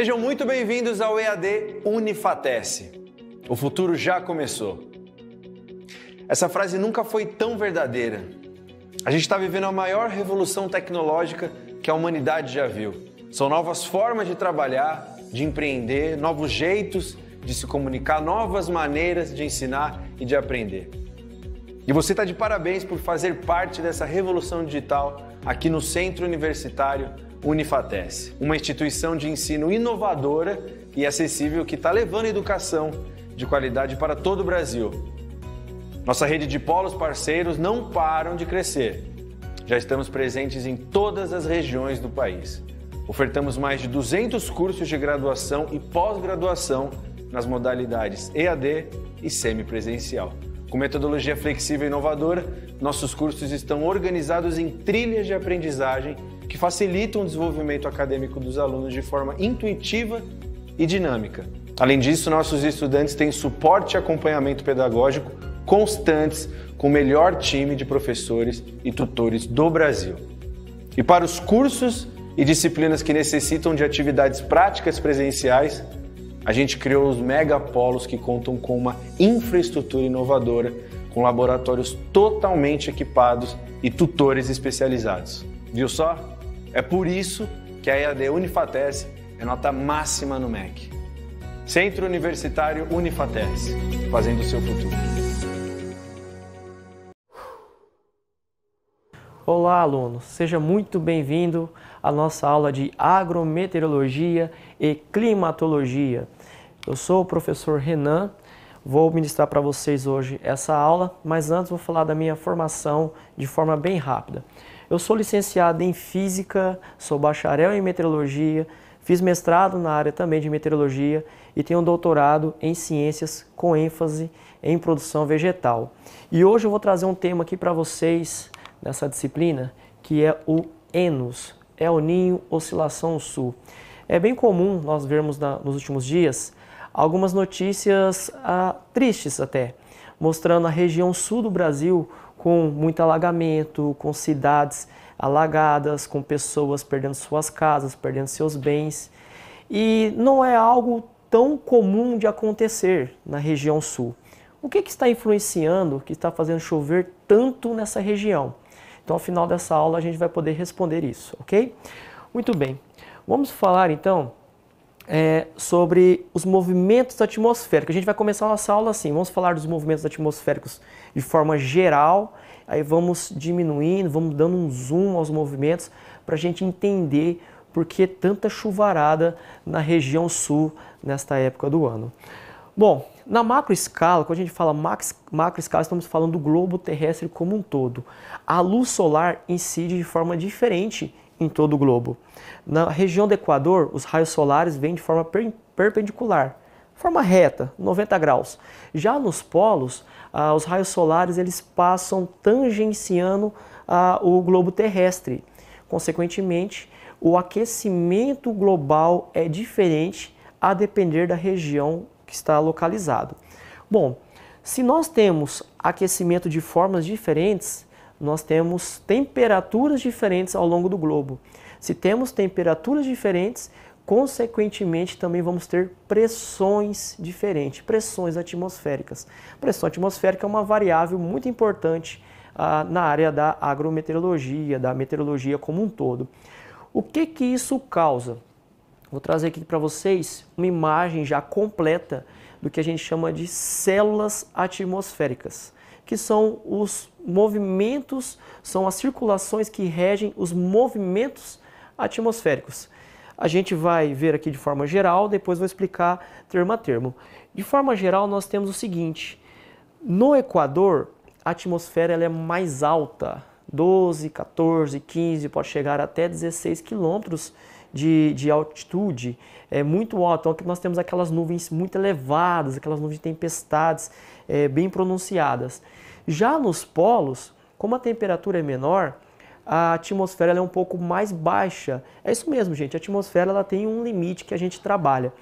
Sejam muito bem-vindos ao EAD Unifatesse. O futuro já começou. Essa frase nunca foi tão verdadeira. A gente está vivendo a maior revolução tecnológica que a humanidade já viu. São novas formas de trabalhar, de empreender, novos jeitos de se comunicar, novas maneiras de ensinar e de aprender. E você está de parabéns por fazer parte dessa revolução digital aqui no Centro Universitário Unifates, uma instituição de ensino inovadora e acessível que está levando educação de qualidade para todo o Brasil. Nossa rede de polos parceiros não param de crescer. Já estamos presentes em todas as regiões do país. Ofertamos mais de 200 cursos de graduação e pós-graduação nas modalidades EAD e semipresencial. Com metodologia flexível e inovadora, nossos cursos estão organizados em trilhas de aprendizagem que facilitam o desenvolvimento acadêmico dos alunos de forma intuitiva e dinâmica. Além disso, nossos estudantes têm suporte e acompanhamento pedagógico constantes com o melhor time de professores e tutores do Brasil. E para os cursos e disciplinas que necessitam de atividades práticas presenciais, a gente criou os megapolos que contam com uma infraestrutura inovadora, com laboratórios totalmente equipados e tutores especializados. Viu só? É por isso que a EAD Unifates é nota máxima no MEC. Centro Universitário Unifates, fazendo o seu futuro. Olá, alunos! Seja muito bem-vindo à nossa aula de Agrometeorologia e Climatologia. Eu sou o professor Renan, vou ministrar para vocês hoje essa aula, mas antes vou falar da minha formação de forma bem rápida. Eu sou licenciado em Física, sou bacharel em Meteorologia, fiz mestrado na área também de Meteorologia e tenho um doutorado em Ciências com ênfase em Produção Vegetal. E hoje eu vou trazer um tema aqui para vocês nessa disciplina que é o ENOS, é o Ninho Oscilação Sul. É bem comum nós vermos na, nos últimos dias algumas notícias ah, tristes até, mostrando a região sul do Brasil com muito alagamento, com cidades alagadas, com pessoas perdendo suas casas, perdendo seus bens. E não é algo tão comum de acontecer na região sul. O que, que está influenciando, que está fazendo chover tanto nessa região? Então, ao final dessa aula, a gente vai poder responder isso, ok? Muito bem. Vamos falar então é, sobre os movimentos atmosféricos. A gente vai começar a nossa aula assim, vamos falar dos movimentos atmosféricos de forma geral, aí vamos diminuindo, vamos dando um zoom aos movimentos para a gente entender por que tanta chuvarada na região sul nesta época do ano. Bom, na macro escala, quando a gente fala max, macro escala, estamos falando do globo terrestre como um todo. A luz solar incide de forma diferente em todo o globo. Na região do Equador, os raios solares vêm de forma per perpendicular, forma reta, 90 graus. Já nos polos, ah, os raios solares eles passam tangenciando ah, o globo terrestre. Consequentemente, o aquecimento global é diferente a depender da região que está localizado. Bom, se nós temos aquecimento de formas diferentes, nós temos temperaturas diferentes ao longo do globo. Se temos temperaturas diferentes, consequentemente também vamos ter pressões diferentes, pressões atmosféricas. Pressão atmosférica é uma variável muito importante ah, na área da agrometeorologia, da meteorologia como um todo. O que que isso causa? Vou trazer aqui para vocês uma imagem já completa do que a gente chama de células atmosféricas que são os movimentos, são as circulações que regem os movimentos atmosféricos. A gente vai ver aqui de forma geral, depois vou explicar termo a termo. De forma geral, nós temos o seguinte: no Equador, a atmosfera ela é mais alta, 12, 14, 15, pode chegar até 16 quilômetros de, de, altitude, é muito alto. Então, nós temos aquelas nuvens muito elevadas, aquelas nuvens de tempestades é, bem pronunciadas. Já nos polos, como a temperatura é menor, a atmosfera é um pouco mais baixa. É isso mesmo, gente. A atmosfera ela tem um limite que a gente trabalha.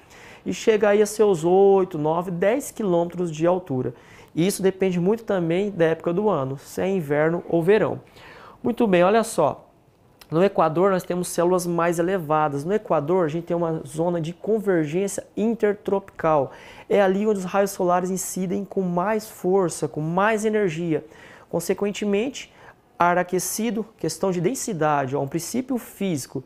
E chega aí a seus 8, 9, 10 quilômetros de altura. E isso depende muito também da época do ano, se é inverno ou verão. Muito bem, olha só. No Equador, nós temos células mais elevadas. No Equador, a gente tem uma zona de convergência intertropical. É ali onde os raios solares incidem com mais força, com mais energia. Consequentemente, ar aquecido, questão de densidade, ó, um princípio físico.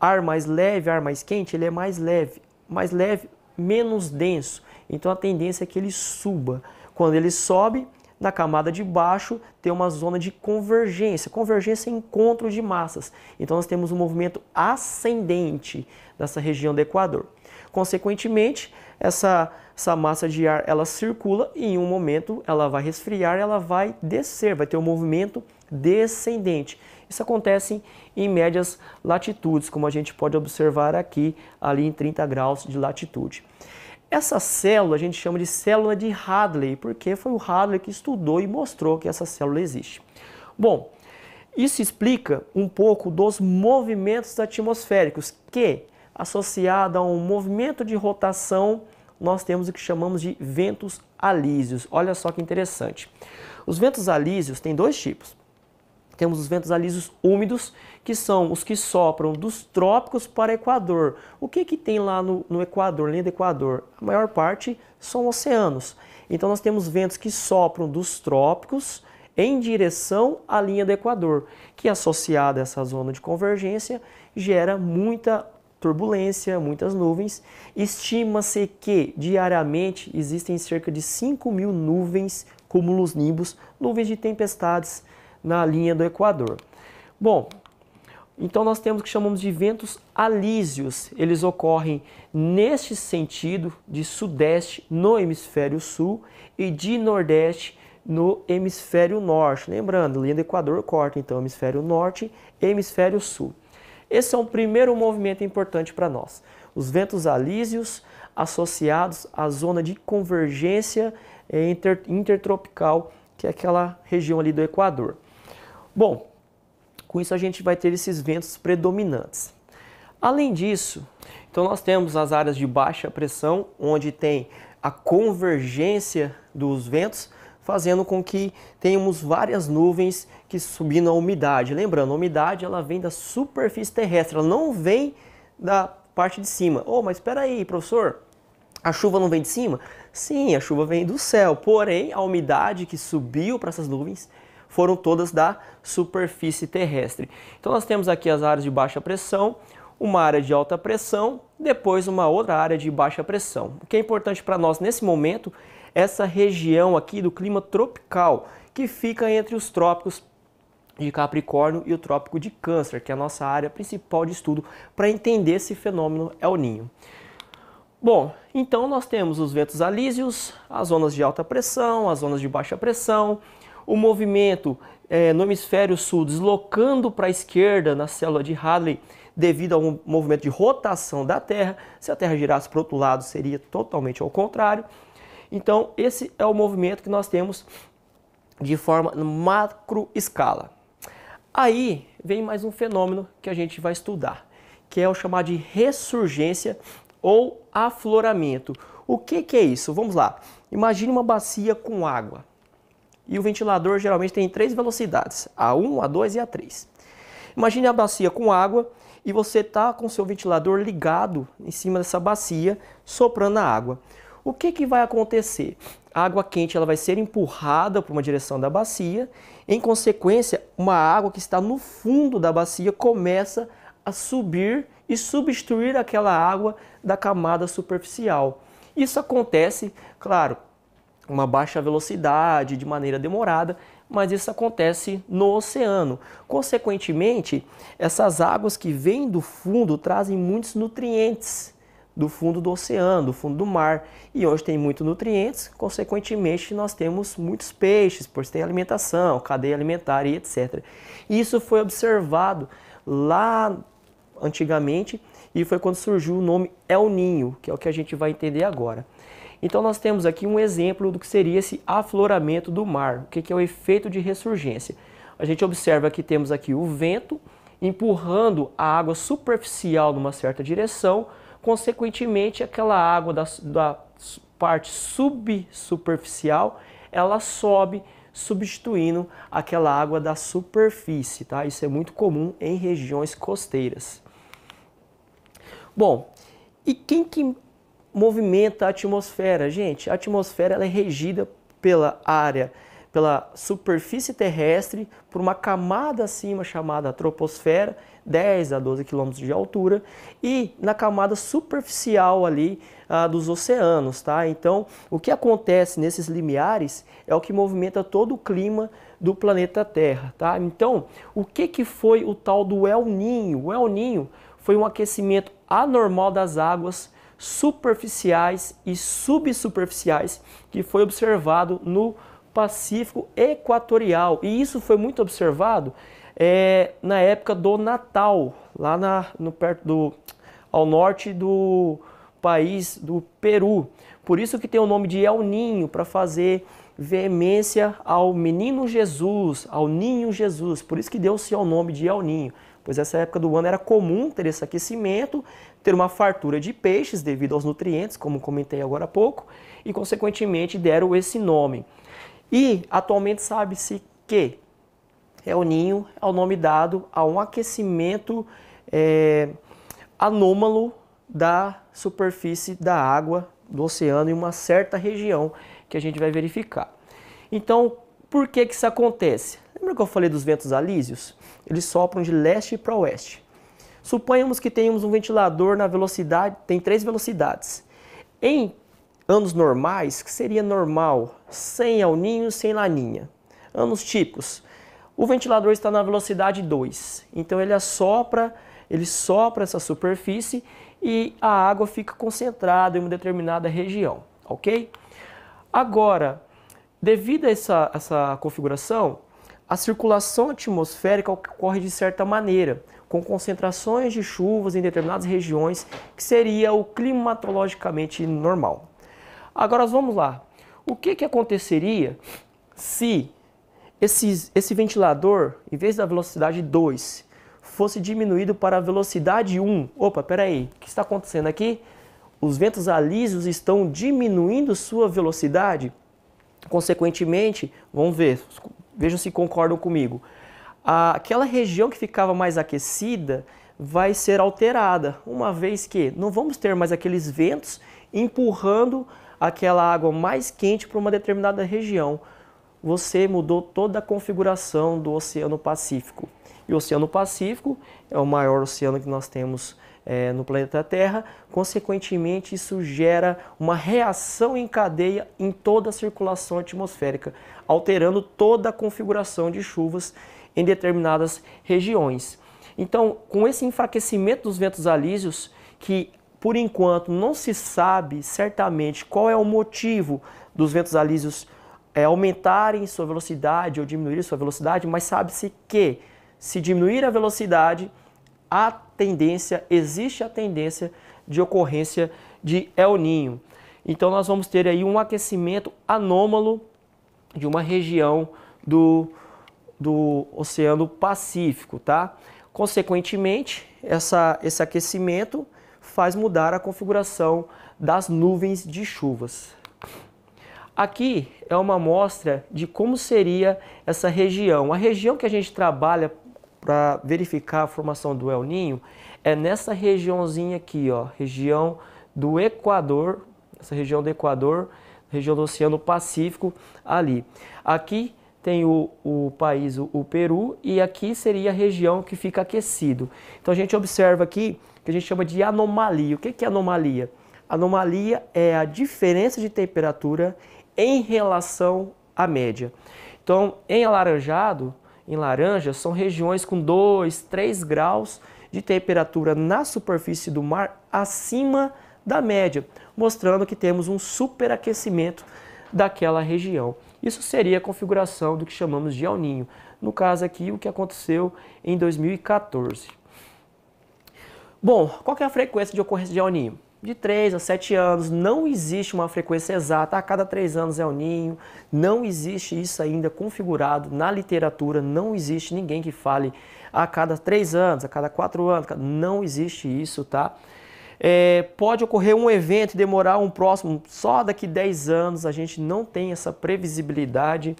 Ar mais leve, ar mais quente, ele é mais leve. Mais leve, menos denso. Então a tendência é que ele suba. Quando ele sobe, na camada de baixo tem uma zona de convergência. Convergência é encontro de massas. Então nós temos um movimento ascendente dessa região do Equador. Consequentemente, essa, essa massa de ar ela circula e em um momento ela vai resfriar, ela vai descer, vai ter um movimento descendente. Isso acontece em médias latitudes, como a gente pode observar aqui, ali em 30 graus de latitude. Essa célula a gente chama de célula de Hadley, porque foi o Hadley que estudou e mostrou que essa célula existe. Bom, isso explica um pouco dos movimentos atmosféricos que, associado a um movimento de rotação, nós temos o que chamamos de ventos alísios. Olha só que interessante. Os ventos alísios têm dois tipos. Temos os ventos alísios úmidos, que são os que sopram dos trópicos para o Equador. O que, que tem lá no, no Equador, linha do Equador? A maior parte são oceanos. Então nós temos ventos que sopram dos trópicos em direção à linha do Equador, que associada a essa zona de convergência gera muita turbulência, muitas nuvens. Estima-se que diariamente existem cerca de 5 mil nuvens, cúmulos nimbus, nuvens de tempestades na linha do Equador. Bom, então nós temos o que chamamos de ventos alísios. Eles ocorrem neste sentido de sudeste no hemisfério sul e de nordeste no hemisfério norte. Lembrando, linha do Equador corta então hemisfério norte e hemisfério sul. Esse é um primeiro movimento importante para nós. Os ventos alísios associados à zona de convergência eh, inter intertropical, que é aquela região ali do Equador. Bom, com isso a gente vai ter esses ventos predominantes. Além disso, então nós temos as áreas de baixa pressão, onde tem a convergência dos ventos, fazendo com que tenhamos várias nuvens que subindo a umidade. Lembrando, a umidade ela vem da superfície terrestre, ela não vem da parte de cima. Oh, mas espera aí, professor, a chuva não vem de cima? Sim, a chuva vem do céu, porém a umidade que subiu para essas nuvens foram todas da superfície terrestre. Então nós temos aqui as áreas de baixa pressão, uma área de alta pressão, depois uma outra área de baixa pressão. O que é importante para nós nesse momento, essa região aqui do clima tropical, que fica entre os trópicos de Capricórnio e o Trópico de Câncer, que é a nossa área principal de estudo para entender esse fenômeno El Ninho. Bom, então nós temos os ventos alísios, as zonas de alta pressão, as zonas de baixa pressão, o movimento é, no hemisfério sul deslocando para a esquerda na célula de Hadley devido a um movimento de rotação da Terra. Se a Terra girasse para o outro lado, seria totalmente ao contrário. Então, esse é o movimento que nós temos de forma macro escala. Aí vem mais um fenômeno que a gente vai estudar, que é o chamado de ressurgência ou afloramento. O que, que é isso? Vamos lá. Imagine uma bacia com água. E o ventilador geralmente tem três velocidades, A1, A2 e A3. Imagine a bacia com água e você está com seu ventilador ligado em cima dessa bacia, soprando a água. O que, que vai acontecer? A água quente ela vai ser empurrada para uma direção da bacia, em consequência, uma água que está no fundo da bacia começa a subir e substituir aquela água da camada superficial. Isso acontece, claro, uma baixa velocidade, de maneira demorada, mas isso acontece no oceano. Consequentemente, essas águas que vêm do fundo trazem muitos nutrientes do fundo do oceano, do fundo do mar. E onde tem muitos nutrientes, consequentemente, nós temos muitos peixes, pois tem alimentação, cadeia alimentar e etc. Isso foi observado lá antigamente e foi quando surgiu o nome El Ninho, que é o que a gente vai entender agora. Então nós temos aqui um exemplo do que seria esse afloramento do mar, o que é o efeito de ressurgência. A gente observa que temos aqui o vento empurrando a água superficial numa certa direção, consequentemente aquela água da, da parte subsuperficial, ela sobe substituindo aquela água da superfície, tá? Isso é muito comum em regiões costeiras. Bom, e quem que movimenta a atmosfera. Gente, a atmosfera ela é regida pela área, pela superfície terrestre, por uma camada acima chamada troposfera, 10 a 12 quilômetros de altura, e na camada superficial ali ah, dos oceanos, tá? Então, o que acontece nesses limiares é o que movimenta todo o clima do planeta Terra, tá? Então, o que, que foi o tal do El Ninho? O El Ninho foi um aquecimento anormal das águas superficiais e subsuperficiais que foi observado no Pacífico Equatorial. E isso foi muito observado é, na época do Natal, lá na, no, perto do, ao norte do país do Peru. Por isso que tem o nome de El Ninho, para fazer veemência ao menino Jesus, ao ninho Jesus. Por isso que deu-se ao nome de El Ninho, pois essa época do ano era comum ter esse aquecimento ter uma fartura de peixes devido aos nutrientes, como comentei agora há pouco, e consequentemente deram esse nome. E atualmente sabe-se que é o ninho é o nome dado a um aquecimento é, anômalo da superfície da água do oceano em uma certa região que a gente vai verificar. Então, por que que isso acontece? Lembra que eu falei dos ventos alísios? Eles sopram de leste para oeste. Suponhamos que tenhamos um ventilador na velocidade, tem três velocidades. Em anos normais, que seria normal, sem Ninho, sem laninha. Anos típicos, o ventilador está na velocidade 2, então ele assopra, ele sopra essa superfície e a água fica concentrada em uma determinada região, ok? Agora, devido a essa, essa configuração, a circulação atmosférica ocorre de certa maneira, com concentrações de chuvas em determinadas regiões, que seria o climatologicamente normal. Agora vamos lá. O que, que aconteceria se esse, esse ventilador, em vez da velocidade 2, fosse diminuído para a velocidade 1? Opa, peraí, o que está acontecendo aqui? Os ventos alísios estão diminuindo sua velocidade? Consequentemente, vamos ver, vejam se concordam comigo aquela região que ficava mais aquecida vai ser alterada, uma vez que não vamos ter mais aqueles ventos empurrando aquela água mais quente para uma determinada região. Você mudou toda a configuração do Oceano Pacífico. E o Oceano Pacífico é o maior oceano que nós temos é, no planeta Terra, consequentemente, isso gera uma reação em cadeia em toda a circulação atmosférica, alterando toda a configuração de chuvas em determinadas regiões. Então, com esse enfraquecimento dos ventos alísios, que por enquanto não se sabe certamente qual é o motivo dos ventos alísios é, aumentarem sua velocidade ou diminuir sua velocidade, mas sabe-se que se diminuir a velocidade, a tendência, existe a tendência de ocorrência de El Ninho. Então nós vamos ter aí um aquecimento anômalo de uma região do do Oceano Pacífico, tá? Consequentemente, essa, esse aquecimento faz mudar a configuração das nuvens de chuvas. Aqui é uma amostra de como seria essa região. A região que a gente trabalha para verificar a formação do El Ninho é nessa regiãozinha aqui, ó, região do Equador, essa região do Equador, região do Oceano Pacífico ali. Aqui tem o, o país, o, o, Peru, e aqui seria a região que fica aquecido. Então a gente observa aqui que a gente chama de anomalia. O que é anomalia? Anomalia é a diferença de temperatura em relação à média. Então, em alaranjado, em laranja, são regiões com 2, 3 graus de temperatura na superfície do mar acima da média, mostrando que temos um superaquecimento daquela região. Isso seria a configuração do que chamamos de El Ninho. No caso aqui, o que aconteceu em 2014. Bom, qual é a frequência de ocorrência de El Ninho? De 3 a 7 anos, não existe uma frequência exata, a cada 3 anos é El Ninho, não existe isso ainda configurado na literatura, não existe ninguém que fale a cada 3 anos, a cada 4 anos, não existe isso, tá? É, pode ocorrer um evento e demorar um próximo, só daqui 10 anos, a gente não tem essa previsibilidade.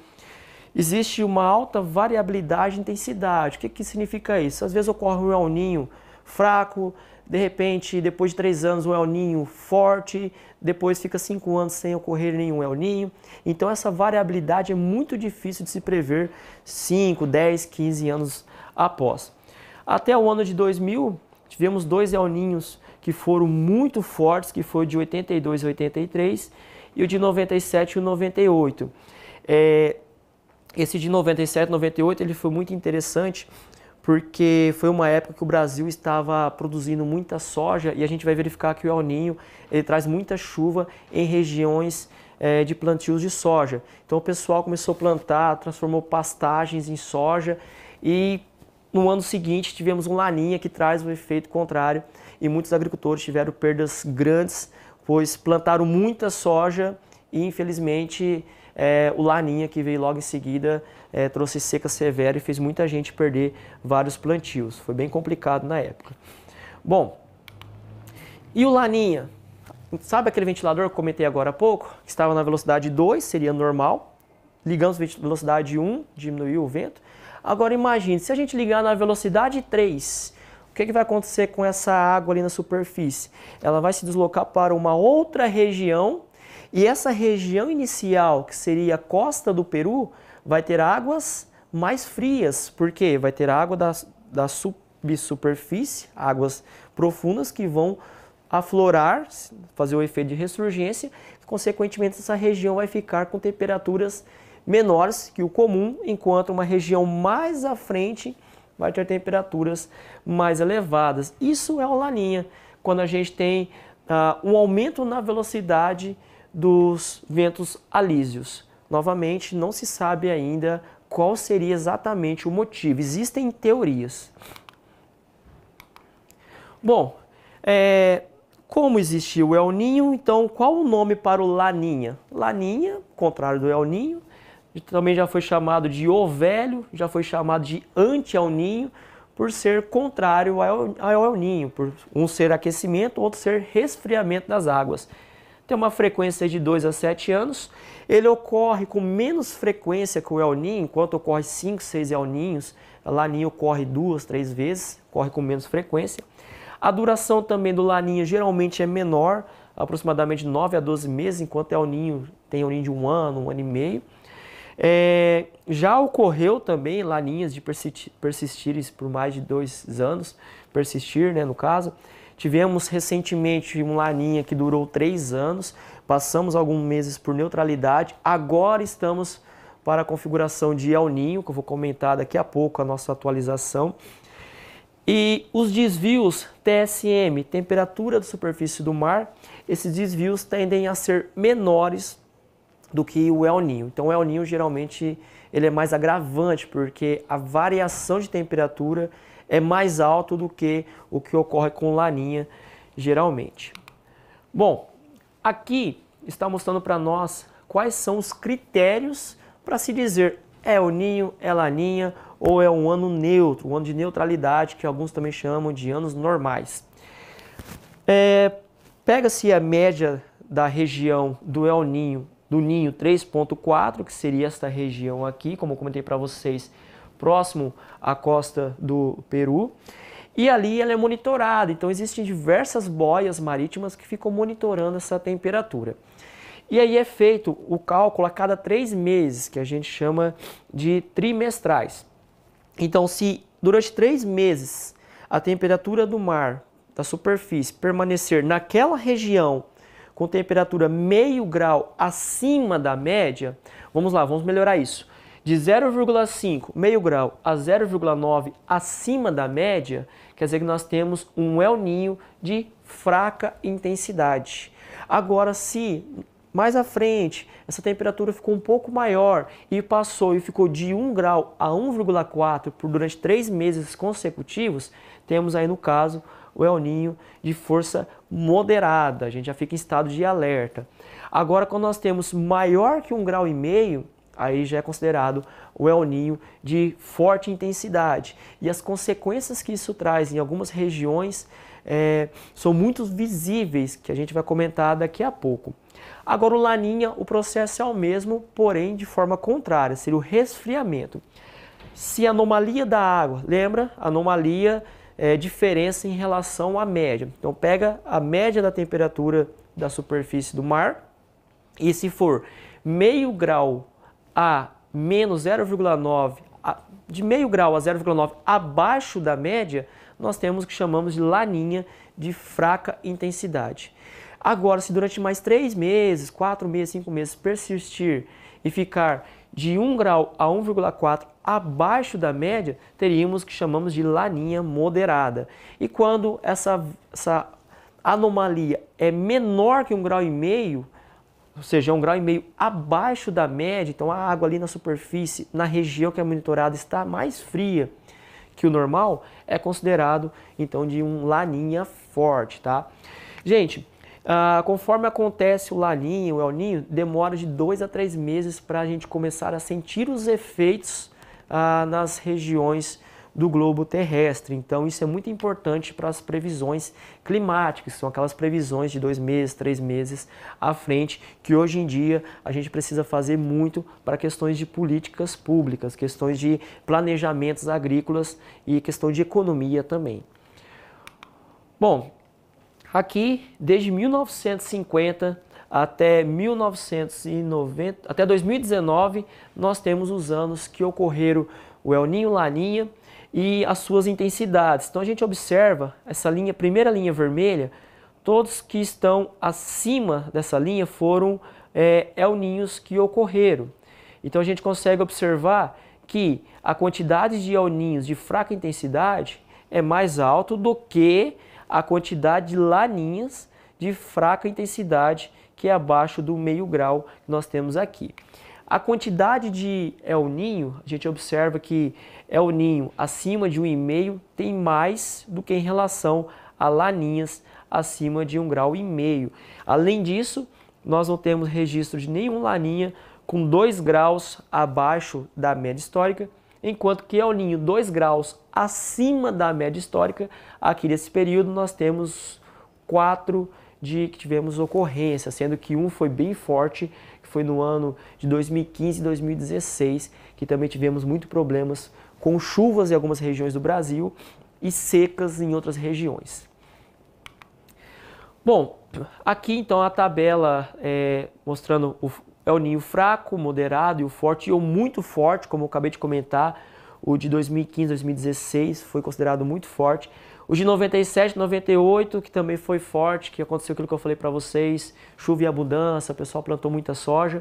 Existe uma alta variabilidade de intensidade. O que, que significa isso? Às vezes ocorre um El Ninho fraco, de repente, depois de três anos, um El Ninho forte, depois fica cinco anos sem ocorrer nenhum El Ninho. Então, essa variabilidade é muito difícil de se prever 5, 10, 15 anos após. Até o ano de 2000, tivemos dois El Ninhos que foram muito fortes, que foi de 82 e 83 e o de 97 e 98. É, esse de 97 98 ele foi muito interessante porque foi uma época que o Brasil estava produzindo muita soja e a gente vai verificar que o El Ninho ele traz muita chuva em regiões é, de plantios de soja. Então o pessoal começou a plantar, transformou pastagens em soja e no ano seguinte tivemos um laninha que traz um efeito contrário e muitos agricultores tiveram perdas grandes, pois plantaram muita soja e infelizmente é, o Laninha que veio logo em seguida é, trouxe seca severa e fez muita gente perder vários plantios. Foi bem complicado na época. Bom, e o Laninha? Sabe aquele ventilador que eu comentei agora há pouco? Que estava na velocidade 2, seria normal. Ligamos velocidade 1, diminuiu o vento. Agora imagine, se a gente ligar na velocidade 3 o que, é que vai acontecer com essa água ali na superfície? Ela vai se deslocar para uma outra região e essa região inicial, que seria a costa do Peru, vai ter águas mais frias, porque vai ter água da, da subsuperfície, águas profundas que vão aflorar, fazer o efeito de ressurgência, consequentemente essa região vai ficar com temperaturas menores que o comum, enquanto uma região mais à frente vai ter temperaturas mais elevadas. Isso é o laninha, quando a gente tem uh, um aumento na velocidade dos ventos alísios. Novamente, não se sabe ainda qual seria exatamente o motivo. Existem teorias. Bom, é, como existiu o El Ninho, então qual o nome para o Laninha? Laninha, contrário do El Ninho, também já foi chamado de o velho, já foi chamado de anti-El Ninho, por ser contrário ao, ao El Ninho, por um ser aquecimento, outro ser resfriamento das águas. Tem uma frequência de 2 a 7 anos, ele ocorre com menos frequência que o El Ninho, enquanto ocorre 5, 6 El Ninhos, Laninho ocorre duas, três vezes, ocorre com menos frequência. A duração também do Laninho geralmente é menor, aproximadamente 9 a 12 meses, enquanto El Ninho tem El Ninho de um ano, um ano e meio. É, já ocorreu também laninhas de persistir, persistirem por mais de dois anos, persistir, né, no caso. Tivemos recentemente uma laninha que durou três anos, passamos alguns meses por neutralidade, agora estamos para a configuração de El Ninho, que eu vou comentar daqui a pouco a nossa atualização. E os desvios TSM, temperatura da superfície do mar, esses desvios tendem a ser menores do que o El Ninho. Então o El Ninho geralmente ele é mais agravante porque a variação de temperatura é mais alta do que o que ocorre com Laninha geralmente. Bom, aqui está mostrando para nós quais são os critérios para se dizer é o ninho, é laninha ou é um ano neutro, um ano de neutralidade, que alguns também chamam de anos normais. É, Pega-se a média da região do El Ninho do ninho 3.4, que seria esta região aqui, como eu comentei para vocês, próximo à costa do Peru. E ali ela é monitorada, então existem diversas boias marítimas que ficam monitorando essa temperatura. E aí é feito o cálculo a cada três meses, que a gente chama de trimestrais. Então, se durante três meses a temperatura do mar, da superfície, permanecer naquela região com temperatura meio grau acima da média, vamos lá, vamos melhorar isso. De 0,5 meio grau a 0,9 acima da média, quer dizer que nós temos um El Ninho de fraca intensidade. Agora, se mais à frente, essa temperatura ficou um pouco maior e passou e ficou de 1 grau a 1,4 por durante três meses consecutivos, temos aí no caso o El Ninho de força moderada, a gente já fica em estado de alerta. Agora, quando nós temos maior que um grau e meio, aí já é considerado o El Ninho de forte intensidade. E as consequências que isso traz em algumas regiões é, são muito visíveis, que a gente vai comentar daqui a pouco. Agora, o Laninha, o processo é o mesmo, porém de forma contrária, seria o resfriamento. Se a anomalia da água, lembra? Anomalia é, diferença em relação à média. Então pega a média da temperatura da superfície do mar e se for meio grau a menos 0,9, de meio grau a 0,9 abaixo da média, nós temos o que chamamos de laninha de fraca intensidade. Agora, se durante mais três meses, quatro meses, cinco meses persistir e ficar de 1 grau a 1,4 abaixo da média, teríamos que chamamos de laninha moderada. E quando essa, essa anomalia é menor que um grau e meio, ou seja, é um grau e meio abaixo da média, então a água ali na superfície, na região que é monitorada, está mais fria que o normal, é considerado então de um laninha forte, tá? Gente, ah, conforme acontece o laninho, o el ninho, demora de dois a três meses para a gente começar a sentir os efeitos ah, nas regiões do globo terrestre. Então, isso é muito importante para as previsões climáticas, são aquelas previsões de dois meses, três meses à frente, que hoje em dia a gente precisa fazer muito para questões de políticas públicas, questões de planejamentos agrícolas e questão de economia também. Bom, aqui desde 1950 até 1990, até 2019, nós temos os anos que ocorreram o El Ninho, Laninha e as suas intensidades. Então a gente observa essa linha, primeira linha vermelha, todos que estão acima dessa linha foram é, El Ninhos que ocorreram. Então a gente consegue observar que a quantidade de El Ninhos de fraca intensidade é mais alto do que a quantidade de Laninhas de fraca intensidade que é abaixo do meio grau que nós temos aqui. A quantidade de El Ninho, a gente observa que El Ninho acima de 1,5 tem mais do que em relação a Laninhas acima de 1,5 grau. Além disso, nós não temos registro de nenhum Laninha com 2 graus abaixo da média histórica, enquanto que El Ninho 2 graus acima da média histórica, aqui nesse período nós temos 4 de que tivemos ocorrência, sendo que um foi bem forte, que foi no ano de 2015 e 2016, que também tivemos muito problemas com chuvas em algumas regiões do Brasil e secas em outras regiões. Bom, aqui então a tabela é, mostrando o El é Ninho fraco, moderado e o forte, e o muito forte, como eu acabei de comentar, o de 2015, 2016 foi considerado muito forte. Os de 97, 98, que também foi forte, que aconteceu aquilo que eu falei para vocês, chuva e abundância, o pessoal plantou muita soja.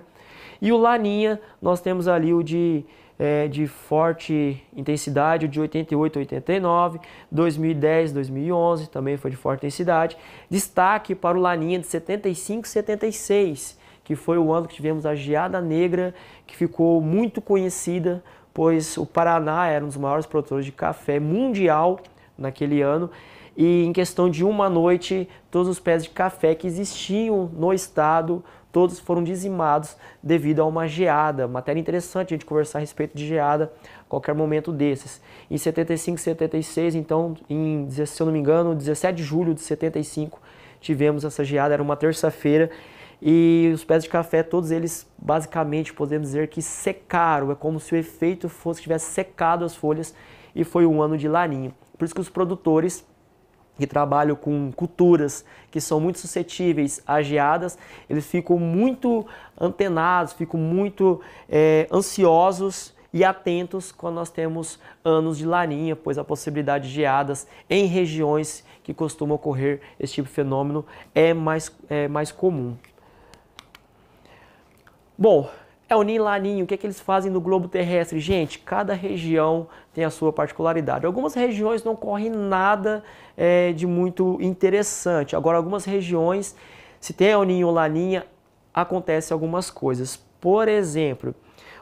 E o Laninha, nós temos ali o de, é, de forte intensidade, o de 88, 89, 2010, 2011, também foi de forte intensidade. Destaque para o Laninha de 75, 76, que foi o ano que tivemos a geada negra, que ficou muito conhecida, pois o Paraná era um dos maiores produtores de café mundial, naquele ano. E em questão de uma noite, todos os pés de café que existiam no estado, todos foram dizimados devido a uma geada. Matéria interessante a gente conversar a respeito de geada qualquer momento desses. Em 75, 76, então, em, se eu não me engano, 17 de julho de 75, tivemos essa geada, era uma terça-feira. E os pés de café, todos eles basicamente podemos dizer que secaram, é como se o efeito fosse tivesse secado as folhas e foi um ano de laninho. Por isso que os produtores que trabalham com culturas que são muito suscetíveis a geadas, eles ficam muito antenados, ficam muito é, ansiosos e atentos quando nós temos anos de laninha, pois a possibilidade de geadas em regiões que costumam ocorrer esse tipo de fenômeno é mais, é mais comum. Bom, é Ninho e o que, é que eles fazem no globo terrestre? Gente, cada região tem a sua particularidade. Algumas regiões não correm nada é, de muito interessante. Agora, algumas regiões, se tem El Ninho ou Laninha, acontece algumas coisas. Por exemplo,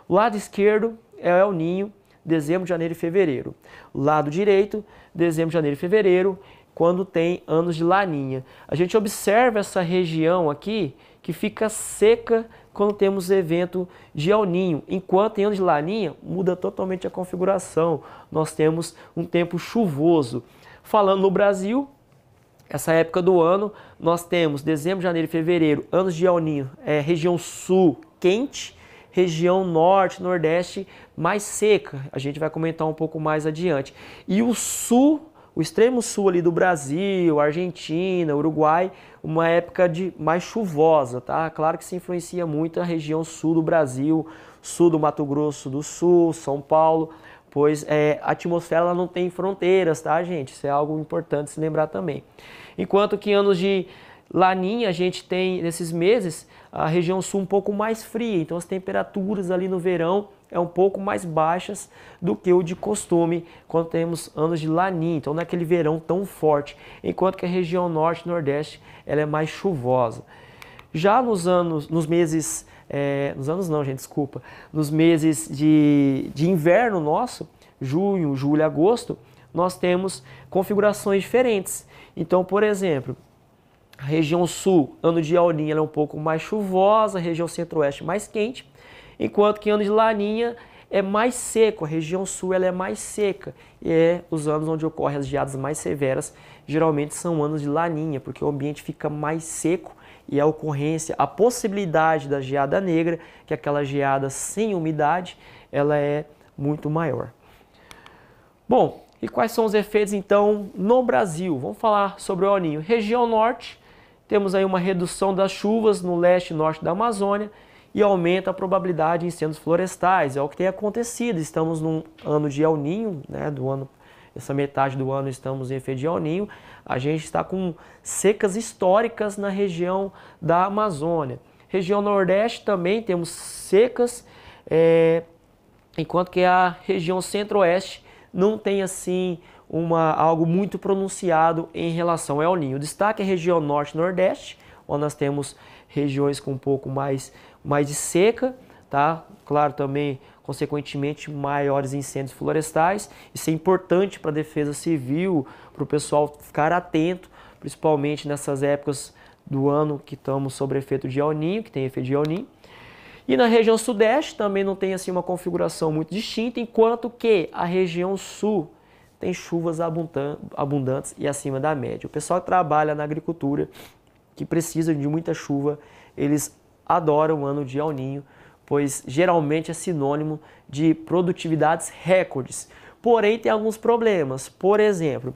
o lado esquerdo é o El Ninho, dezembro, janeiro e fevereiro. O lado direito, dezembro, janeiro e fevereiro, quando tem anos de laninha. A gente observa essa região aqui que fica seca quando temos evento de El Ninho. Enquanto em anos de Laninha muda totalmente a configuração. Nós temos um tempo chuvoso. Falando no Brasil, essa época do ano, nós temos dezembro, janeiro e fevereiro, anos de El Ninho, é, região sul quente, região norte, nordeste mais seca. A gente vai comentar um pouco mais adiante. E o sul, o extremo sul ali do Brasil, Argentina, Uruguai, uma época de mais chuvosa, tá? Claro que se influencia muito a região sul do Brasil, sul do Mato Grosso do Sul, São Paulo, pois é, a atmosfera ela não tem fronteiras, tá, gente? Isso é algo importante se lembrar também. Enquanto que anos de laninha a gente tem nesses meses a região sul um pouco mais fria, então as temperaturas ali no verão é um pouco mais baixas do que o de costume quando temos anos de laninha, então não é aquele verão tão forte, enquanto que a região norte e nordeste ela é mais chuvosa. Já nos anos, nos meses, é, nos anos não, gente, desculpa, nos meses de, de inverno nosso, junho, julho, agosto, nós temos configurações diferentes. Então, por exemplo, a região sul, ano de aulinha, ela é um pouco mais chuvosa, a região centro-oeste mais quente, enquanto que ano de laninha é mais seco, a região sul ela é mais seca. E é os anos onde ocorrem as geadas mais severas, geralmente são anos de laninha, porque o ambiente fica mais seco e a ocorrência, a possibilidade da geada negra, que é aquela geada sem umidade, ela é muito maior. Bom, e quais são os efeitos então no Brasil? Vamos falar sobre o El Região Norte, temos aí uma redução das chuvas no leste e norte da Amazônia e aumenta a probabilidade de incêndios florestais. É o que tem acontecido. Estamos num ano de El Ninho, né, do ano essa metade do ano estamos em efeito de El Ninho. A gente está com secas históricas na região da Amazônia. Região Nordeste também temos secas, é, enquanto que a região Centro-Oeste não tem assim uma, algo muito pronunciado em relação ao El Ninho. O destaque é a região norte-nordeste, onde nós temos regiões com um pouco mais, mais de seca, tá? Claro, também, consequentemente, maiores incêndios florestais. Isso é importante para a defesa civil, para o pessoal ficar atento, principalmente nessas épocas do ano que estamos sobre efeito de El Ninho, que tem efeito de El Ninho. E na região sudeste também não tem assim uma configuração muito distinta, enquanto que a região sul tem chuvas abundantes e acima da média. O pessoal que trabalha na agricultura, que precisa de muita chuva, eles adoram o ano de El Ninho, pois geralmente é sinônimo de produtividades recordes. Porém, tem alguns problemas. Por exemplo,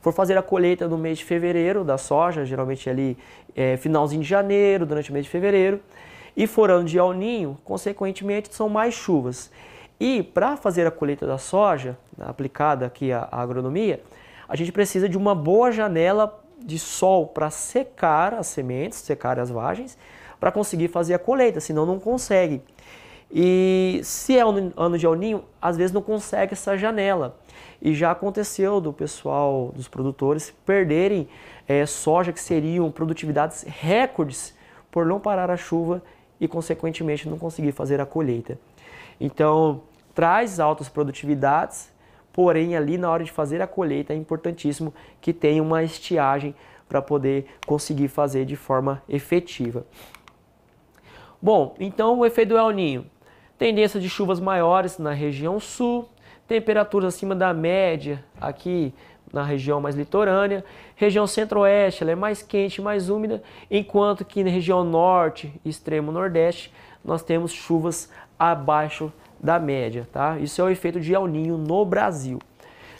for fazer a colheita no mês de fevereiro da soja, geralmente ali é, finalzinho de janeiro, durante o mês de fevereiro, e for ano de El Ninho, consequentemente são mais chuvas. E para fazer a colheita da soja, aplicada aqui à agronomia, a gente precisa de uma boa janela de sol para secar as sementes, secar as vagens, para conseguir fazer a colheita, senão não consegue. E se é um ano de alninho, às vezes não consegue essa janela. E já aconteceu do pessoal, dos produtores, perderem é, soja que seriam produtividades recordes por não parar a chuva e, consequentemente, não conseguir fazer a colheita. Então, traz altas produtividades, porém ali na hora de fazer a colheita é importantíssimo que tenha uma estiagem para poder conseguir fazer de forma efetiva. Bom, então o efeito do El Ninho. Tendência de chuvas maiores na região sul, temperaturas acima da média aqui na região mais litorânea, região centro-oeste ela é mais quente, mais úmida, enquanto que na região norte extremo nordeste nós temos chuvas abaixo da média, tá? Isso é o efeito de El Ninho no Brasil.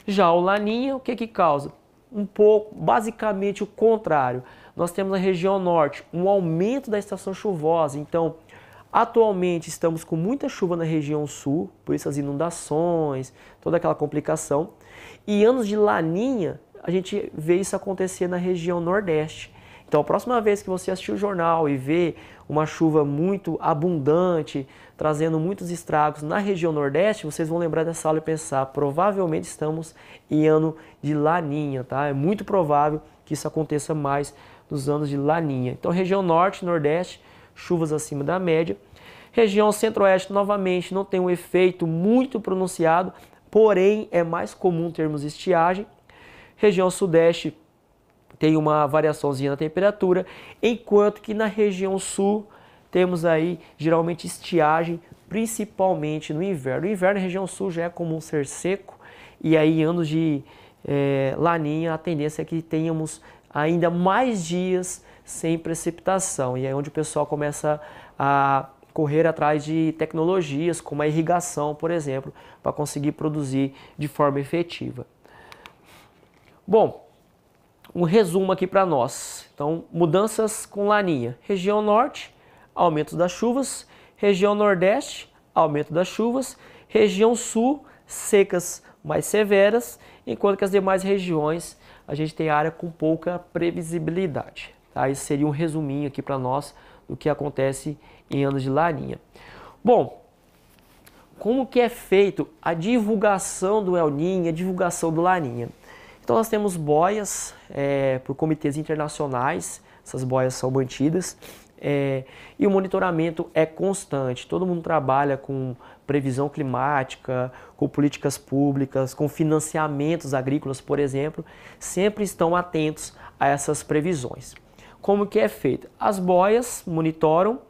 Já o Laninha, o que que causa? Um pouco, basicamente o contrário. Nós temos na região norte um aumento da estação chuvosa, então atualmente estamos com muita chuva na região sul, por isso as inundações, toda aquela complicação. E anos de Laninha, a gente vê isso acontecer na região nordeste. Então, a próxima vez que você assistir o jornal e ver uma chuva muito abundante, trazendo muitos estragos na região Nordeste, vocês vão lembrar dessa aula e pensar: provavelmente estamos em ano de laninha, tá? É muito provável que isso aconteça mais nos anos de laninha. Então, região Norte, Nordeste, chuvas acima da média. Região Centro-Oeste, novamente, não tem um efeito muito pronunciado, porém é mais comum termos estiagem. Região Sudeste, tem uma variaçãozinha na temperatura, enquanto que na região sul temos aí geralmente estiagem, principalmente no inverno. O inverno na região sul já é comum ser seco e aí anos de é, laninha a tendência é que tenhamos ainda mais dias sem precipitação e é onde o pessoal começa a correr atrás de tecnologias como a irrigação, por exemplo, para conseguir produzir de forma efetiva. Bom, um resumo aqui para nós. Então, mudanças com laninha. Região norte, aumento das chuvas. Região nordeste, aumento das chuvas. Região sul, secas mais severas, enquanto que as demais regiões a gente tem área com pouca previsibilidade. Tá? Isso seria um resuminho aqui para nós do que acontece em anos de laninha. Bom, como que é feito a divulgação do El Ninho, a divulgação do Laninha? Então nós temos boias é, por comitês internacionais, essas boias são mantidas é, e o monitoramento é constante. Todo mundo trabalha com previsão climática, com políticas públicas, com financiamentos agrícolas, por exemplo, sempre estão atentos a essas previsões. Como que é feito? As boias monitoram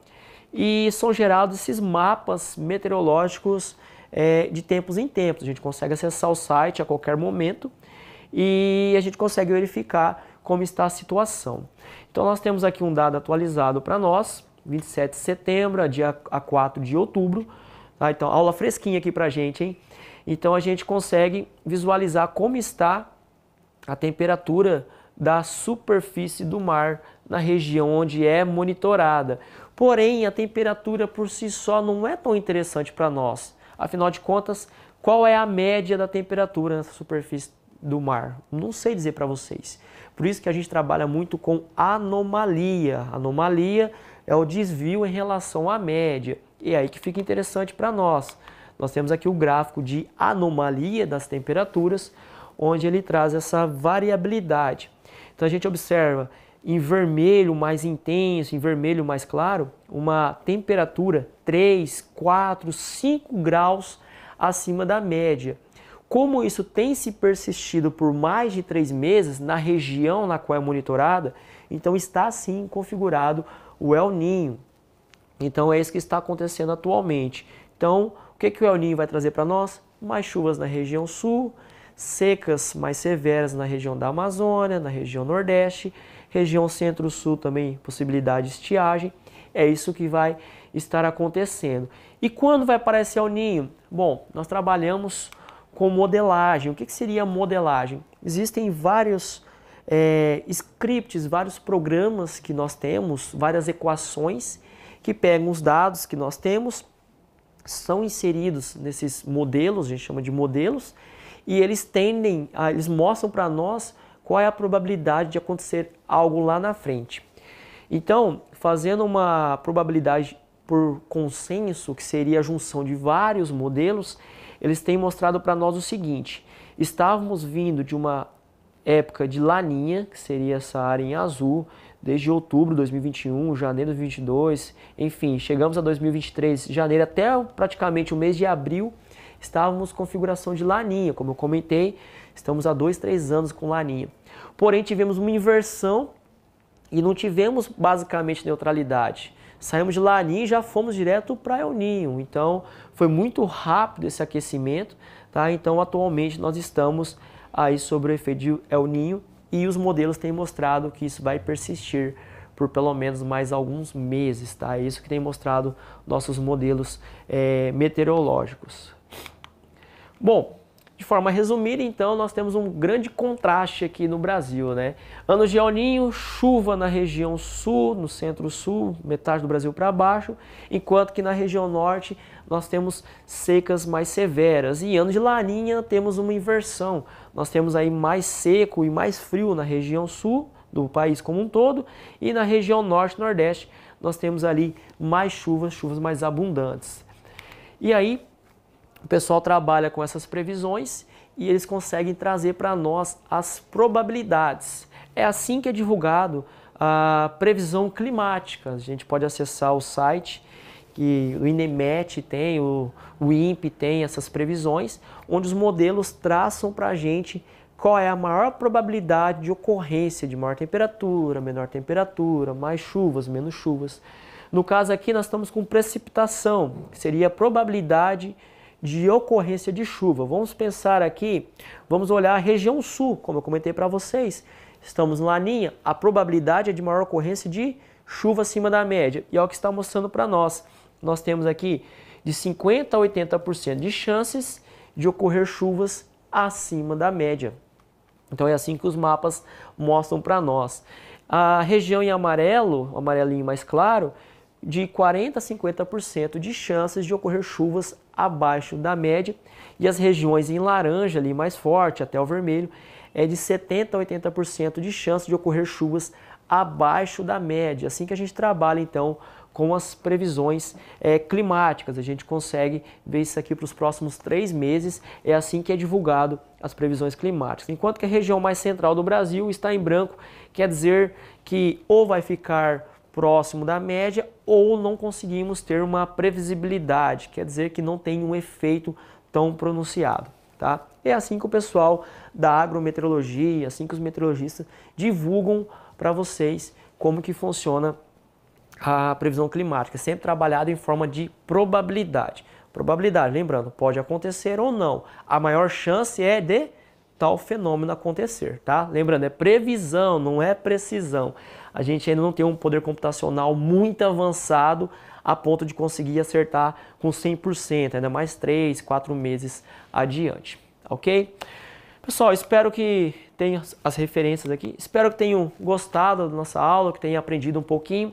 e são gerados esses mapas meteorológicos é, de tempos em tempos. A gente consegue acessar o site a qualquer momento e a gente consegue verificar como está a situação. Então nós temos aqui um dado atualizado para nós, 27 de setembro, é dia a 4 de outubro. Tá? Então aula fresquinha aqui para gente, hein? Então a gente consegue visualizar como está a temperatura da superfície do mar na região onde é monitorada. Porém, a temperatura por si só não é tão interessante para nós. Afinal de contas, qual é a média da temperatura na superfície do mar? Não sei dizer para vocês. Por isso que a gente trabalha muito com anomalia. Anomalia é o desvio em relação à média. E é aí que fica interessante para nós. Nós temos aqui o gráfico de anomalia das temperaturas, onde ele traz essa variabilidade. Então a gente observa em vermelho mais intenso, em vermelho mais claro, uma temperatura 3, 4, 5 graus acima da média. Como isso tem se persistido por mais de três meses na região na qual é monitorada, então está sim configurado o El Ninho. Então é isso que está acontecendo atualmente. Então, o que, que o El Ninho vai trazer para nós? Mais chuvas na região sul, secas mais severas na região da Amazônia, na região Nordeste, região Centro-Sul também possibilidade de estiagem. É isso que vai estar acontecendo. E quando vai aparecer o ninho? Bom, nós trabalhamos com modelagem. O que, que seria modelagem? Existem vários é, scripts, vários programas que nós temos, várias equações que pegam os dados que nós temos, são inseridos nesses modelos, a gente chama de modelos, e eles tendem, a, eles mostram para nós qual é a probabilidade de acontecer algo lá na frente. Então, fazendo uma probabilidade por consenso, que seria a junção de vários modelos, eles têm mostrado para nós o seguinte: estávamos vindo de uma época de laninha, que seria essa área em azul, desde outubro de 2021, janeiro de 2022, enfim, chegamos a 2023, janeiro até praticamente o mês de abril, estávamos com configuração de laninha, como eu comentei, estamos há dois, três anos com laninha. Porém, tivemos uma inversão e não tivemos basicamente neutralidade. Saímos de Lanin e já fomos direto para El Ninho. Então, foi muito rápido esse aquecimento. Tá? Então, atualmente, nós estamos aí sobre o efeito de El Ninho e os modelos têm mostrado que isso vai persistir por pelo menos mais alguns meses. Tá? É isso que tem mostrado nossos modelos é, meteorológicos. Bom, de forma resumida, então, nós temos um grande contraste aqui no Brasil, né? Anos de oninho chuva na região sul, no centro-sul, metade do Brasil para baixo, enquanto que na região norte nós temos secas mais severas. E anos de laninha temos uma inversão. Nós temos aí mais seco e mais frio na região sul do país como um todo e na região norte-nordeste nós temos ali mais chuvas, chuvas mais abundantes. E aí, o pessoal trabalha com essas previsões e eles conseguem trazer para nós as probabilidades. É assim que é divulgado a previsão climática. A gente pode acessar o site que o INEMET tem, o, o INPE tem essas previsões, onde os modelos traçam para a gente qual é a maior probabilidade de ocorrência de maior temperatura, menor temperatura, mais chuvas, menos chuvas. No caso aqui, nós estamos com precipitação, que seria a probabilidade de de ocorrência de chuva. Vamos pensar aqui, vamos olhar a região sul, como eu comentei para vocês. Estamos na linha, a probabilidade é de maior ocorrência de chuva acima da média. E é o que está mostrando para nós. Nós temos aqui de 50% a 80% de chances de ocorrer chuvas acima da média. Então é assim que os mapas mostram para nós. A região em amarelo, amarelinho mais claro, de 40 a 50% de chances de ocorrer chuvas abaixo da média e as regiões em laranja ali mais forte até o vermelho é de 70 a 80% de chance de ocorrer chuvas abaixo da média. Assim que a gente trabalha então com as previsões é, climáticas. A gente consegue ver isso aqui para os próximos três meses. É assim que é divulgado as previsões climáticas. Enquanto que a região mais central do Brasil está em branco, quer dizer que ou vai ficar próximo da média ou não conseguimos ter uma previsibilidade, quer dizer que não tem um efeito tão pronunciado. Tá? É assim que o pessoal da agrometeorologia, assim que os meteorologistas divulgam para vocês como que funciona a previsão climática, sempre trabalhado em forma de probabilidade. Probabilidade, lembrando, pode acontecer ou não. A maior chance é de tal fenômeno acontecer, tá? Lembrando, é previsão, não é precisão a gente ainda não tem um poder computacional muito avançado a ponto de conseguir acertar com 100%, ainda mais 3, 4 meses adiante, ok? Pessoal, espero que tenham as referências aqui, espero que tenham gostado da nossa aula, que tenham aprendido um pouquinho.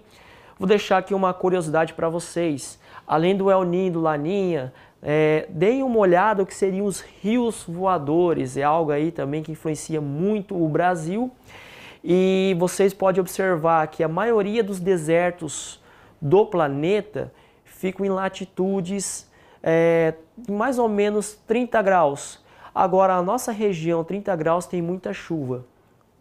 Vou deixar aqui uma curiosidade para vocês. Além do El Ninho, do Laninha, é, deem uma olhada o que seriam os rios voadores, é algo aí também que influencia muito o Brasil. E vocês podem observar que a maioria dos desertos do planeta ficam em latitudes é, mais ou menos 30 graus. Agora, a nossa região, 30 graus, tem muita chuva.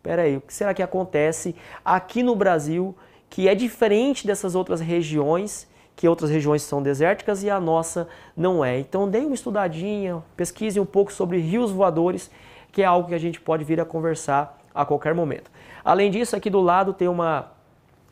Pera aí, o que será que acontece aqui no Brasil que é diferente dessas outras regiões, que outras regiões são desérticas e a nossa não é? Então, dê uma estudadinha, pesquise um pouco sobre rios voadores, que é algo que a gente pode vir a conversar a qualquer momento. Além disso, aqui do lado tem uma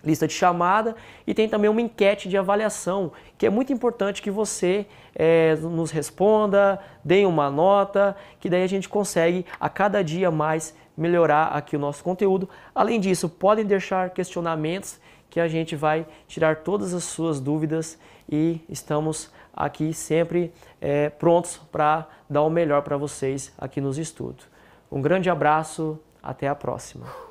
lista de chamada e tem também uma enquete de avaliação, que é muito importante que você é, nos responda, dê uma nota, que daí a gente consegue a cada dia mais melhorar aqui o nosso conteúdo. Além disso, podem deixar questionamentos que a gente vai tirar todas as suas dúvidas e estamos aqui sempre é, prontos para dar o melhor para vocês aqui nos estudos. Um grande abraço, até a próxima!